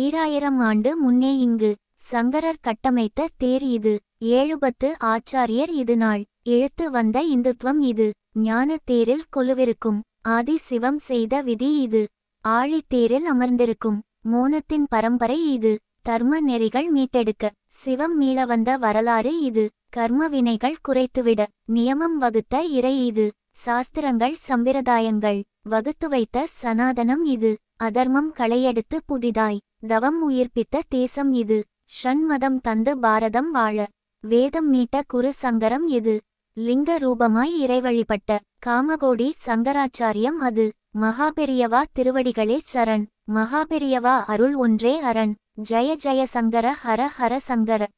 ஈராயிரம் ஆண்டு முன்னே இங்கு சங்கரர் கட்டமைத்த தேர் இது ஏழுபத்து ஆச்சாரியர் இது நாள் இழுத்து வந்த இந்துத்துவம் இது ஞான தேரில் கொலுவிருக்கும் ஆதி சிவம் செய்த விதி இது ஆழித்தேரில் அமர்ந்திருக்கும் மோனத்தின் பரம்பரை இது தர்ம நெறிகள் மீட்டெடுக்க சிவம் மீள வந்த வரலாறு இது கர்ம வினைகள் குறைத்துவிட நியமம் வகுத்த இறை இது சாஸ்திரங்கள் சம்பிரதாயங்கள் வகுத்து வைத்த சனாதனம் இது அதர்மம் களையெடுத்து புதிதாய் தவம் உயிர்ப்பித்த தேசம் இது ஷண்மதம் தந்து பாரதம் வாழ வேதம் மீட்ட குரு சங்கரம் இது லிங்க ரூபமாய் இறைவழிபட்ட காமகோடி சங்கராச்சாரியம் அது மகாபெரியவா திருவடிகளே சரண் மகாபிரியவா அருள் ஒன்றே அரண் ஜய ஜய சங்கர ஹர ஹர சங்கர